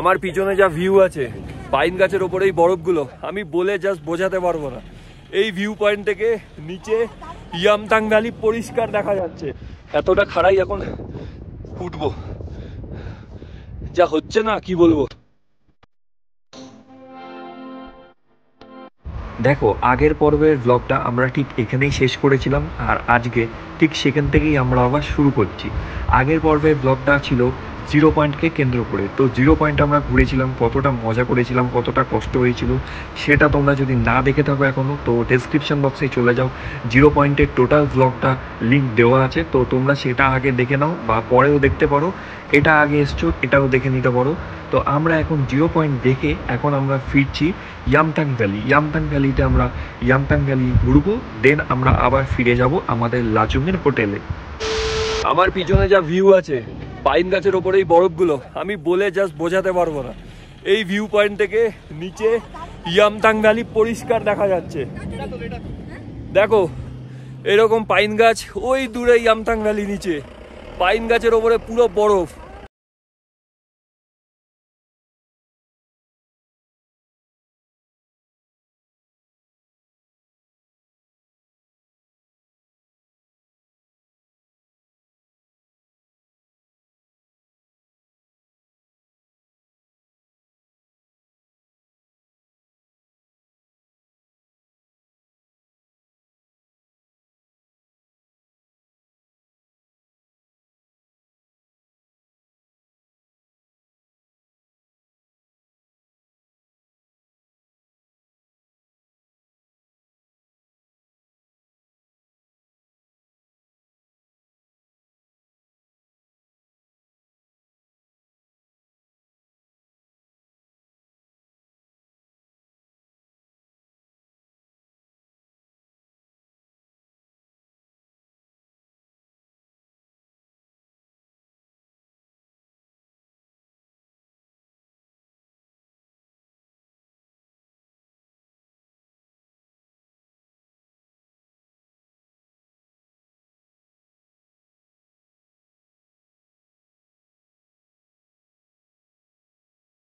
আমার পিছনে যা ভিউ আছে পাইন গাছের ওপরে এই বরফগুলো আমি বলে জাস্ট বোঝাতে পারবো না এই ভিউ পয়েন্ট থেকে নিচে ইয়ামতাং ভ্যালি পরিষ্কার দেখা যাচ্ছে এতটা খাড়াই এখন ফুটবো যা হচ্ছে না কি বলবো দেখো আগের পর্বের ব্লগটা আমরা ঠিক এখানেই শেষ করেছিলাম আর আজকে ঠিক সেখান থেকেই আমরা আবার শুরু করছি আগের পর্বের ব্লগটা ছিল জিরো পয়েন্টকে কেন্দ্র করে তো জিরো পয়েন্ট আমরা ঘুরেছিলাম কতটা মজা করেছিলাম কতটা কষ্ট হয়েছিল সেটা তোমরা যদি না দেখে থাকো এখনও তো ডেসক্রিপশন বক্সে চলে যাও জিরো পয়েন্টের টোটাল ব্লগটা লিঙ্ক দেওয়া আছে তো তোমরা সেটা আগে দেখে নাও বা পরেও দেখতে পারো এটা আগে এসছো এটাও দেখে নিতে পারো তো আমরা এখন জিরো পয়েন্ট দেখে এখন আমরা ফিরছি ইয়ামতাং ভ্যালি ইয়ামতাং ভ্যালিতে আমরা ইয়ামতাং ভ্যালি ঘুরবো দেন আমরা আবার ফিরে যাব আমাদের লাচুমের হোটেলে আমার পিছনে যা ভিউ আছে পাইন গাছের ওপরে এই বরফগুলো আমি বলে জাস্ট বোঝাতে পারবো না এই ভিউ পয়েন্ট থেকে নিচে ইয়ামতাং ভ্যালি পরিষ্কার দেখা যাচ্ছে দেখো এরকম পাইন গাছ ওই দূরে ইয়ামতাং ভ্যালি নিচে পাইন গাছের ওপরে পুরো বরফ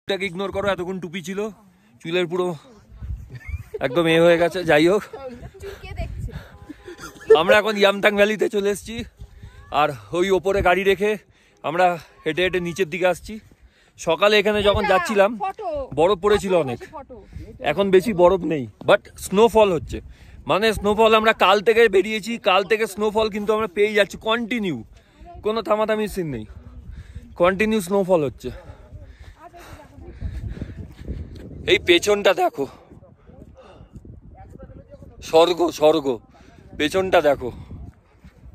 এটাকে ইগনোর করো এতক্ষণ টুপি ছিল চুলের পুরো একদম এ হয়ে গেছে যাই হোক আমরা এখন ইয়ামতাং ভ্যালিতে চলে এসেছি আর ওই ওপরে গাড়ি রেখে আমরা হেঁটে হেঁটে নিচের দিকে আসছি সকালে এখানে যখন যাচ্ছিলাম বরফ পড়েছিল অনেক এখন বেশি বরফ নেই বাট স্নোফল হচ্ছে মানে স্নোফল আমরা কাল থেকে বেরিয়েছি কাল থেকে স্নোফল কিন্তু আমরা পেয়ে যাচ্ছি কন্টিনিউ কোনো থামাথামি সিন নেই কন্টিনিউ স্নোফল হচ্ছে এই পেছনটা দেখো স্বর্গ স্বর্গ পেছনটা দেখো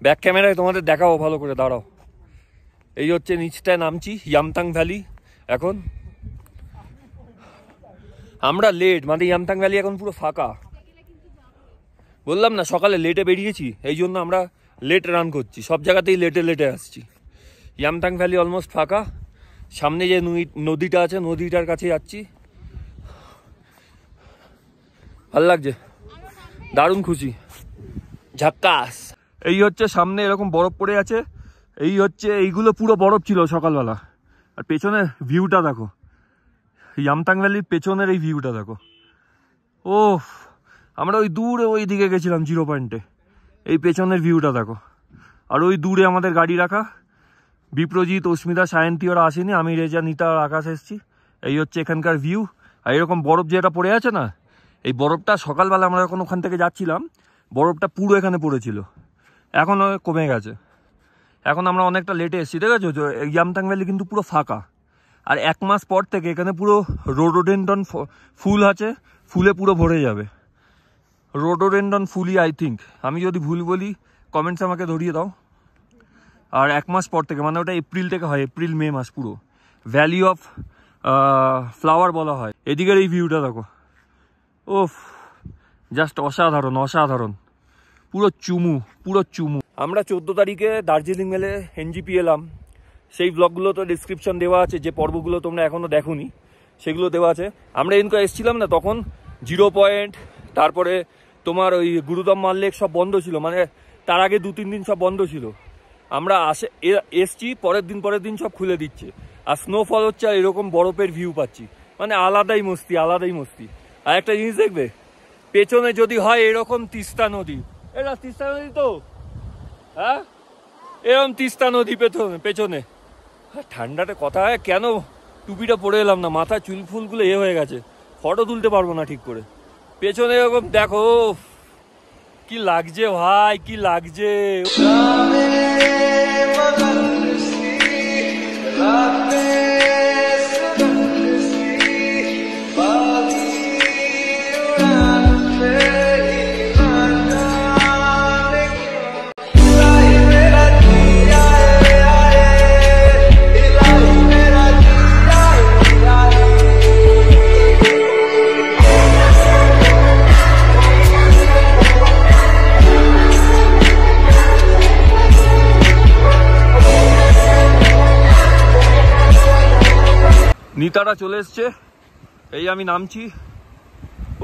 ব্যাক ক্যামেরায় তোমাদের দেখাবো ভালো করে দাঁড়াও এই হচ্ছে নিচটায় নামছি ইয়ামতাং ভ্যালি এখন আমরা লেট মানে ইয়ামতাং ভ্যালি এখন পুরো ফাঁকা বললাম না সকালে লেটে বেরিয়েছি এই জন্য আমরা লেট রান করছি সব জায়গাতেই লেটে লেটে আসছি ইয়ামতাং ভ্যালি অলমোস্ট ফাঁকা সামনে যে নদীটা আছে নদীটার কাছে যাচ্ছি ভাল লাগছে দারুণ খুশি ঝাক্কাস এই হচ্ছে সামনে এরকম বরফ পড়ে আছে এই হচ্ছে এইগুলো পুরো বরফ ছিল সকালবেলা আর পেছনের ভিউটা দেখো ইয়ামতাং ভ্যালির পেছনের এই ভিউটা দেখো ও আমরা ওই দূরে ওই দিকে গেছিলাম জিরো পয়েন্টে এই পেছনের ভিউটা দেখো আর ওই দূরে আমাদের গাড়ি রাখা বিপ্রজিৎ অস্মিতা সায়ন্তী ওরা আসেনি আমি রেজা নিতা আর আকাশ এসছি এই হচ্ছে এখানকার ভিউ আর এরকম বরফ যেটা পড়ে আছে না এই বরফটা সকালবেলা আমরা যখন ওখান থেকে যাচ্ছিলাম বরফটা পুরো এখানে পড়েছিল এখন কমে গেছে এখন আমরা অনেকটা লেটে এসেছি ঠিক আছে ইয়ামথাং ভ্যালি কিন্তু পুরো ফাঁকা আর এক মাস পর থেকে এখানে পুরো রোডোডেন্ডন ফুল আছে ফুলে পুরো ভরে যাবে রোডোডেন্ডন ফুলই আই থিঙ্ক আমি যদি ভুল বলি কমেন্টস আমাকে ধরিয়ে দাও আর এক মাস পর থেকে মানে ওটা এপ্রিল থেকে হয় এপ্রিল মে মাস পুরো ভ্যালি অফ ফ্লাওয়ার বলা হয় এদিকের এই ভিউটা দেখো ওফ জাস্ট অসাধারণ অসাধারণ পুরো চুমু পুরো চুমু আমরা চোদ্দো তারিখে দার্জিলিং মেলে এনজিপি এলাম সেই ব্লগগুলো তো ডিসক্রিপশন দেওয়া আছে যে পর্বগুলো তোমরা এখনও দেখোনি সেগুলো দেওয়া আছে আমরা এনকো এসছিলাম না তখন জিরো পয়েন্ট তারপরে তোমার ওই গুরুদম মাল্লেক সব বন্ধ ছিল মানে তার আগে দু তিন দিন সব বন্ধ ছিল আমরা আসে এসছি পরের দিন পরের দিন সব খুলে দিচ্ছে আর স্নোফল হচ্ছে আর এরকম বরফের ভিউ পাচ্ছি মানে আলাদাই মস্তি আলাদাই মস্তি আর একটা জিনিস দেখবে পেছনে যদি হয় এরকম তিস্তা নদী এটা তিস্তা নদী তো হ্যাঁ এরকম তিস্তা নদী পেছনে পেছনে ঠান্ডাটা কথা হয় কেন টুপিটা পরে এলাম না মাথা চুল ফুলগুলো এ হয়ে গেছে ফটো তুলতে পারবো না ঠিক করে পেছনে এরকম দেখো কি লাগছে ভাই কি লাগছে ইটাটা চলে এসছে এই আমি নামছি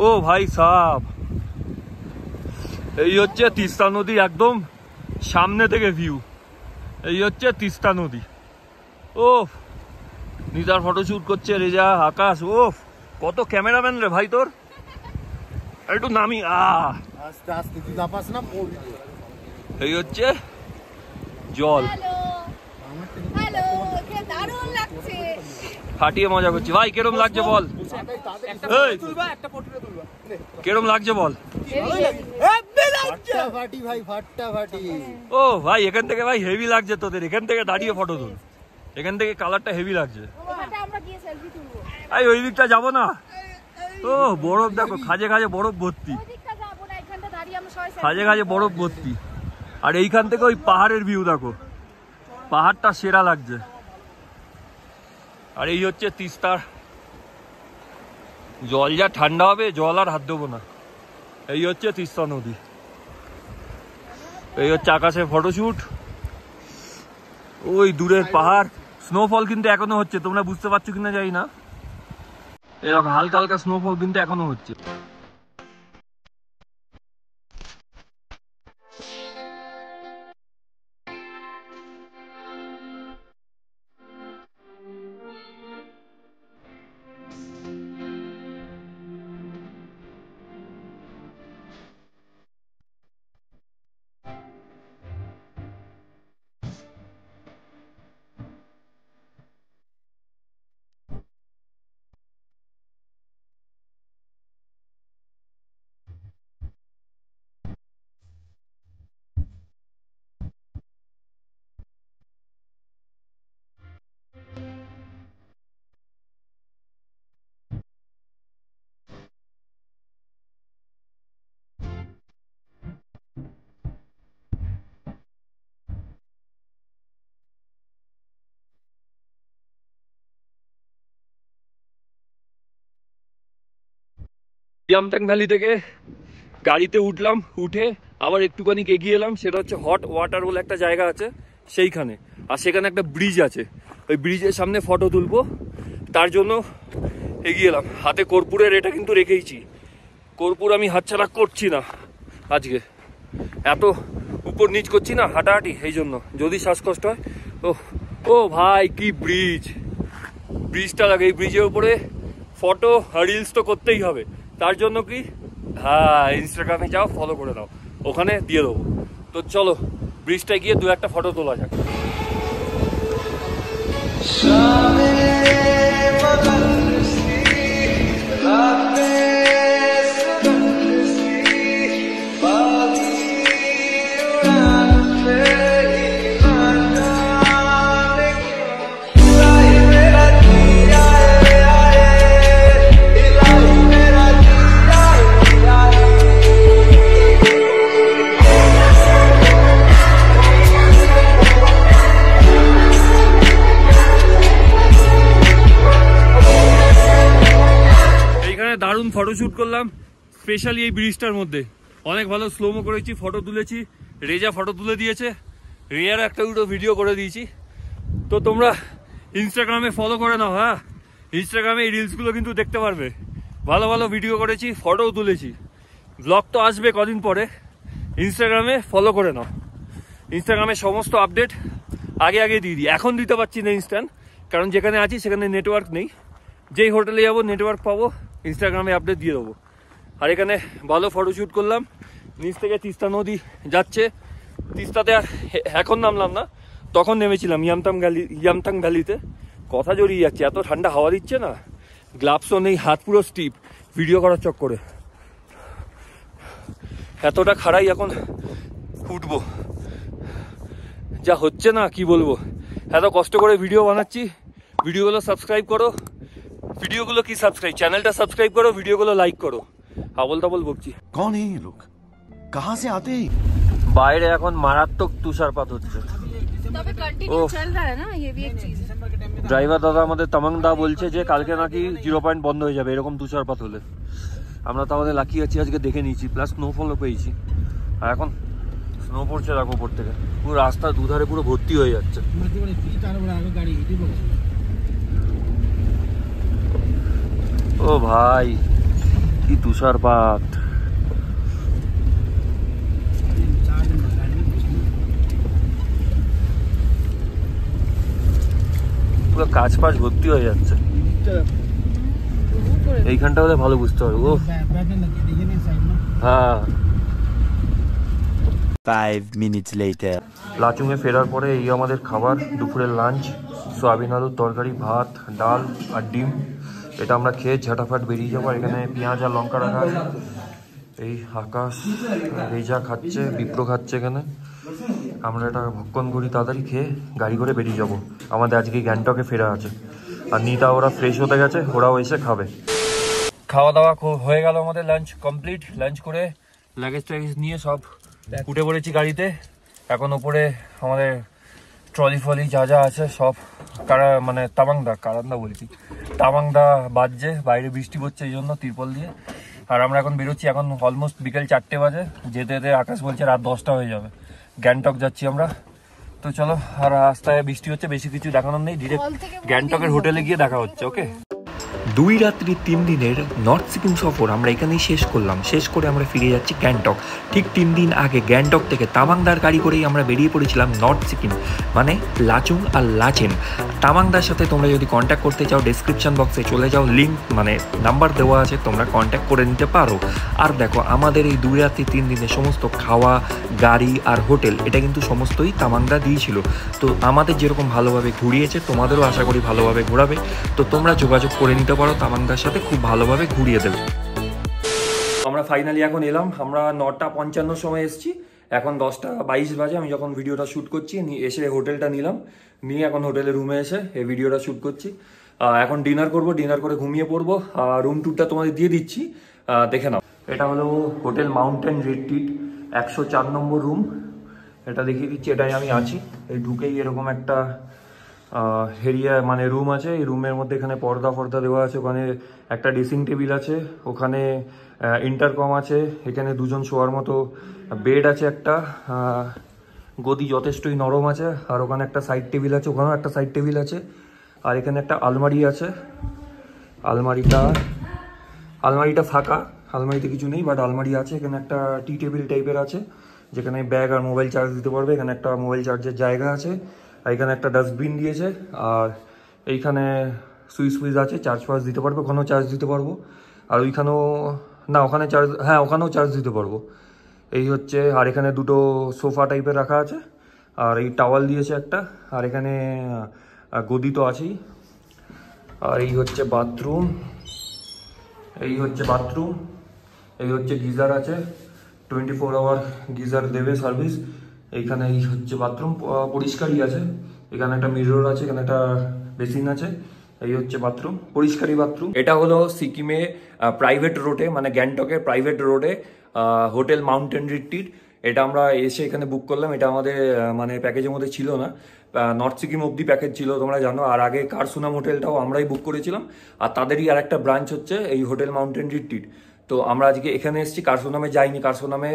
ও ভাই সাব এই হচ্ছে তিস্তা নদী একদম সামনে থেকে ভিউ এই হচ্ছে তিস্তা নদী ও নিজার ফটোশ্যুট করছে রেজা আকাশ ও কত ক্যামেরাম্যান রে ভাই তোর একটু নামি আস্তে আস্তে এই হচ্ছে জল ফাটিয়ে মজা করছি ভাই কেরম লাগছে বল কেরম লাগছে বল ও ভাই এখান থেকে ভাই হেভি লাগছে তোদের এখান থেকে দাঁড়িয়ে ফটো তুল এখান থেকে কালারটা হেভি লাগছে ওই দিকটা যাবো না ও বরফ দেখো খাজে খাজে বরফ ভর্তি খাজে খাজে বরফ ভর্তি আর এইখান থেকে ওই পাহাড়ের ভিউ দেখো পাহাড়টা সেরা লাগছে আর এই হচ্ছে তিস্তার জল যা ঠান্ডা হবে জল আর হাত দেবো না এই হচ্ছে তিস্তা নদী এই হচ্ছে আকাশে ফটোশ্যুট ওই দূরের পাহাড় স্নোফল কিন্তু এখনো হচ্ছে তোমরা বুঝতে পারছো কিনা যাই না এরকম হালকা হালকা স্নোফল কিন্তু এখনো হচ্ছে গ্যাংটক ভ্যালি থেকে গাড়িতে উঠলাম উঠে আবার একটুখানি এগিয়ে এলাম সেটা হচ্ছে হট ওয়াটার বলে একটা জায়গা আছে সেইখানে আর সেখানে একটা ব্রিজ আছে ওই ব্রিজের সামনে ফটো তুলবো তার জন্য এগিয়ে এলাম হাতে কর্পূরের এটা কিন্তু রেখেইছি কর্পূর আমি হাতছাড়া করছি না আজকে এত উপর নিচ করছি না হাঁটাহাঁটি এই জন্য যদি শ্বাসকষ্ট হয় ও ও ভাই কি ব্রিজ ব্রিজটা লাগে এই ব্রিজের উপরে ফটো রিলস তো করতেই হবে তার জন্য কি হ্যাঁ ইনস্টাগ্রামে যাও ফলো করে দাও ওখানে দিয়ে দেবো তো চলো ব্রিজটা গিয়ে দু একটা ফটো তোলা যাক ফটোশ্যুট করলাম স্পেশালি এই ব্রিজটার মধ্যে অনেক ভালো স্লোমো করেছি ফটো তুলেছি রেজা ফটো তুলে দিয়েছে রেয়ার একটা দুটো ভিডিও করে দিয়েছি তো তোমরা ইনস্টাগ্রামে ফলো করে নাও হ্যাঁ ইনস্টাগ্রামে এই রিলসগুলো কিন্তু দেখতে পারবে ভালো ভালো ভিডিও করেছি ফটোও তুলেছি ব্লগ তো আসবে কদিন পরে ইনস্টাগ্রামে ফলো করে নাও ইনস্টাগ্রামে সমস্ত আপডেট আগে আগে দিয়ে দিই এখন দিতে পারছি না ইনস্ট্যান্ট কারণ যেখানে আছি সেখানে নেটওয়ার্ক নেই যেই হোটেলে যাবো নেটওয়ার্ক পাবো ইনস্টাগ্রামে আপডেট দিয়ে দেবো আর এখানে ভালো ফটোশ্যুট করলাম নিচ থেকে তিস্তা নদী যাচ্ছে তিস্তাতে আর এখন নামলাম না তখন নেমেছিলাম ইয়ামতাম ভ্যালি ইয়ামতাং ভ্যালিতে কথা জড়িয়ে যাচ্ছে এত ঠান্ডা হাওয়া দিচ্ছে না গ্লাভসও নেই হাত পুরো স্টিপ ভিডিও করার চক্করে এতটা খাড়াই এখন ফুটব যা হচ্ছে না কি বলবো এত কষ্ট করে ভিডিও বানাচ্ছি ভিডিওগুলো সাবস্ক্রাইব করো ভিডিওগুলো কি সাবস্ক্রাইব চ্যানেলটা সাবস্ক্রাইব করো ভিডিওগুলো লাইক করো আবল তাবল বকছি কোন এই লোক কাহা সে আতে বাইরে এখন মারাত্মক তুষারপাত হচ্ছে ড্রাইভার দাদা আমাদের তামাং দা বলছে যে কালকে নাকি জিরো পয়েন্ট বন্ধ হয়ে যাবে এরকম তুষারপাত হলে আমরা তাহলে লাকি আছি আজকে দেখে নিয়েছি প্লাস স্নোফলও পেয়েছি আর এখন স্নো পড়ছে দেখো উপর থেকে পুরো রাস্তার দুধারে পুরো ভর্তি হয়ে যাচ্ছে ও ভাই কি তুষারপাত পুরো কাজ পাশ ভর্তি হয়ে যাচ্ছে এইখানটা হলে ভালো বুঝতে পারবো ও হ্যাঁ ফাইভ মিনিটস লেটার লাচুঙে ফেরার পরে এই আমাদের খাবার দুপুরের লাঞ্চ সোয়াবিন আলুর তরকারি ভাত ডাল আর ডিম এটা আমরা খেয়ে ঝাটাফাট বেরিয়ে যাবো এখানে পেঁয়াজ আর লঙ্কা রাখা এই আকাশ রেজা খাচ্ছে বিপ্র খাচ্ছে এখানে আমরা এটা ভক্ষণ করি তাড়াতাড়ি খেয়ে গাড়ি করে বেরিয়ে যাব আমাদের আজকে গ্যাংটকে ফেরা আছে আর নিতা ওরা ফ্রেশ হতে গেছে ওরাও এসে খাবে খাওয়া দাওয়া হয়ে গেল আমাদের লাঞ্চ কমপ্লিট লাঞ্চ করে লাগেজ ট্যাগেজ নিয়ে সব উঠে পড়েছি গাড়িতে এখন ওপরে আমাদের ট্রলি ফলি যা যা আছে সব কারা মানে তামাংদা কারান্দা বলছি তামাংদা বাজছে বাইরে বৃষ্টি পড়ছে এই জন্য তিরপল দিয়ে আর আমরা এখন বেরোচ্ছি এখন অলমোস্ট বিকেল চারটে বাজে যেতে যেতে আকাশ বলছে রাত দশটা হয়ে যাবে গ্যাংটক যাচ্ছি আমরা তো চলো আর রাস্তায় বৃষ্টি হচ্ছে বেশি কিছু দেখানোর নেই ডিরেক্ট গ্যাংটকের হোটেলে গিয়ে দেখা হচ্ছে ওকে দুই রাত্রি তিন দিনের নর্থ সিকিম সফর আমরা এখানেই শেষ করলাম শেষ করে আমরা ফিরে যাচ্ছি গ্যাংটক ঠিক তিন দিন আগে গ্যাংটক থেকে তামাংদার গাড়ি করেই আমরা বেরিয়ে পড়েছিলাম নর্থ সিকিম মানে লাচুং আর লাচেন তামাংদার সাথে তোমরা যদি কন্ট্যাক্ট করতে চাও ডিসক্রিপশন বক্সে চলে যাও লিঙ্ক মানে নাম্বার দেওয়া আছে তোমরা কন্ট্যাক্ট করে নিতে পারো আর দেখো আমাদের এই দুই রাত্রি তিন দিনে সমস্ত খাওয়া গাড়ি আর হোটেল এটা কিন্তু সমস্তই তামাংদা দিয়েছিল তো আমাদের যেরকম ভালোভাবে ঘুরিয়েছে তোমাদেরও আশা করি ভালোভাবে ঘোরাবে তো তোমরা যোগাযোগ করে নিতে দিতে পারো তামান্দার সাথে খুব ভালোভাবে ঘুরিয়ে দেবে আমরা ফাইনালি এখন এলাম আমরা নটা পঞ্চান্ন সময় এসেছি এখন দশটা বাইশ বাজে আমি যখন ভিডিওটা শ্যুট করছি এসে হোটেলটা নিলাম নিয়ে এখন হোটেলে রুমে এসে এই ভিডিওটা শ্যুট করছি এখন ডিনার করব ডিনার করে ঘুমিয়ে পড়বো রুম ট্যুরটা তোমাদের দিয়ে দিচ্ছি দেখে নাও এটা হলো হোটেল মাউন্টেন রিট্রিট একশো চার নম্বর রুম এটা দেখিয়ে দিচ্ছি এটাই আমি আছি এই ঢুকেই এরকম একটা হেরিয়া মানে রুম আছে এই রুমের মধ্যে এখানে পর্দা ফর্দা দেওয়া আছে ওখানে একটা ড্রেসিং টেবিল আছে ওখানে ইন্টারকম আছে এখানে দুজন শোয়ার মতো বেড আছে একটা গদি যথেষ্টই নরম আছে আর ওখানে একটা সাইড টেবিল আছে ওখানেও একটা সাইড টেবিল আছে আর এখানে একটা আলমারি আছে আলমারিটা আলমারিটা ফাঁকা আলমারিতে কিছু নেই বাট আলমারি আছে এখানে একটা টি টেবিল টাইপের আছে যেখানে ব্যাগ আর মোবাইল চার্জ দিতে পারবে এখানে একটা মোবাইল চার্জের জায়গা আছে এখানে একটা ডাস্টবিন দিয়েছে আর এইখানে সুইচ ফুইচ আছে চার্জ ফার্জ দিতে পারবো ওখানেও চার্জ দিতে পারবো আর ওইখানেও না ওখানে চার্জ হ্যাঁ ওখানেও চার্জ দিতে পারবো এই হচ্ছে আর এখানে দুটো সোফা টাইপের রাখা আছে আর এই টাওয়াল দিয়েছে একটা আর এখানে গদি তো আছেই আর এই হচ্ছে বাথরুম এই হচ্ছে বাথরুম এই হচ্ছে গিজার আছে টোয়েন্টি ফোর আওয়ার গিজার দেবে সার্ভিস এইখানে এই হচ্ছে বাথরুম পরিষ্কারই আছে এখানে একটা মিরর আছে এখানে একটা বেসিন আছে এই হচ্ছে বাথরুম পরিষ্কারই বাথরুম এটা হলো সিকিমে প্রাইভেট রোডে মানে গ্যাংটকের প্রাইভেট রোডে হোটেল মাউন্টেন রিট্রিট এটা আমরা এসে এখানে বুক করলাম এটা আমাদের মানে প্যাকেজের মধ্যে ছিল না নর্থ সিকিম অবধি প্যাকেজ ছিল তোমরা জানো আর আগে কারসুনাম হোটেলটাও আমরাই বুক করেছিলাম আর তাদেরই আর একটা ব্রাঞ্চ হচ্ছে এই হোটেল মাউন্টেন রিট্রিট তো আমরা আজকে এখানে এসেছি নামে যাইনি নামে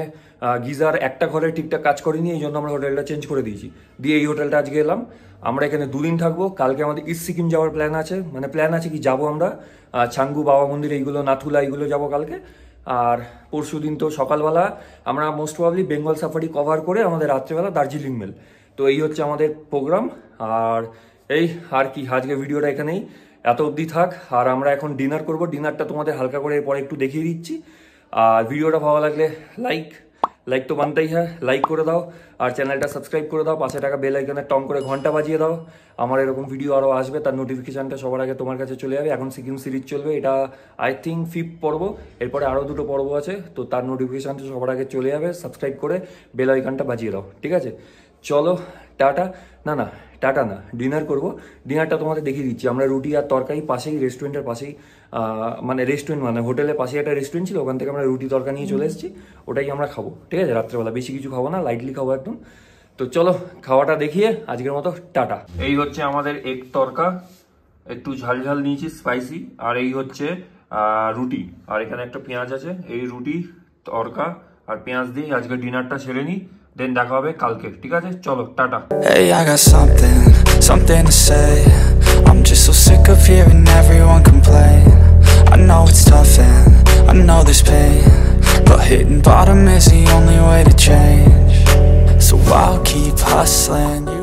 গিজার একটা ঘরে ঠিকঠাক কাজ করিনি এই জন্য আমরা হোটেলটা চেঞ্জ করে দিয়েছি দিয়ে এই হোটেলটা আজকে এলাম আমরা এখানে দুদিন থাকবো কালকে আমাদের ইস্ট সিকিম যাওয়ার প্ল্যান আছে মানে প্ল্যান আছে কি যাবো আমরা ছাঙ্গু বাবা মন্দির এইগুলো নাথুলা এইগুলো যাবো কালকে আর পরশু দিন তো সকালবেলা আমরা most probably Bengal safari cover করে আমাদের রাত্রেবেলা দার্জিলিং মেল তো এই হচ্ছে আমাদের প্রোগ্রাম আর এই আর কি আজকে ভিডিওটা এখানেই এত অবধি থাক আর আমরা এখন ডিনার করব ডিনারটা তোমাদের হালকা করে পরে একটু দেখিয়ে দিচ্ছি আর ভিডিওটা ভালো লাগলে লাইক লাইক তো বানতেই হ্যাঁ লাইক করে দাও আর চ্যানেলটা সাবস্ক্রাইব করে দাও পাশে টাকা বেল আইকনে টং করে ঘন্টা বাজিয়ে দাও আমার এরকম ভিডিও আরও আসবে তার নোটিফিকেশানটা সবার আগে তোমার কাছে চলে যাবে এখন সিকিম সিরিজ চলবে এটা আই থিঙ্ক ফিফ পর্ব এরপরে আরও দুটো পর্ব আছে তো তার নোটিফিকেশানটা সবার আগে চলে যাবে সাবস্ক্রাইব করে বেল আইকনটা বাজিয়ে দাও ঠিক আছে চলো টাটা না না টাটা না ডিনার করব ডিনারটা তোমাদের দেখিয়ে দিচ্ছি আমরা রুটি আর তরকারি পাশেই রেস্টুরেন্টের পাশেই মানে রেস্টুরেন্ট মানে হোটেলের পাশে একটা রেস্টুরেন্ট ছিল ওখান থেকে আমরা রুটি তরকা নিয়ে চলে এসেছি ওটাই আমরা খাবো ঠিক আছে রাত্রেবেলা বেশি কিছু খাবো না লাইটলি খাবো একদম তো চলো খাওয়াটা দেখিয়ে আজকের মতো টাটা এই হচ্ছে আমাদের এক তরকা একটু ঝাল ঝাল নিয়েছি স্পাইসি আর এই হচ্ছে রুটি আর এখানে একটা পেঁয়াজ আছে এই রুটি তরকা আর পেঁয়াজ দিয়ে আজকে ডিনারটা সেরে নিই Hey, I got something, something to say I'm just so sick of hearing everyone complain I know it's tough and I know there's pain But hitting bottom is the only way to change So I'll keep hustling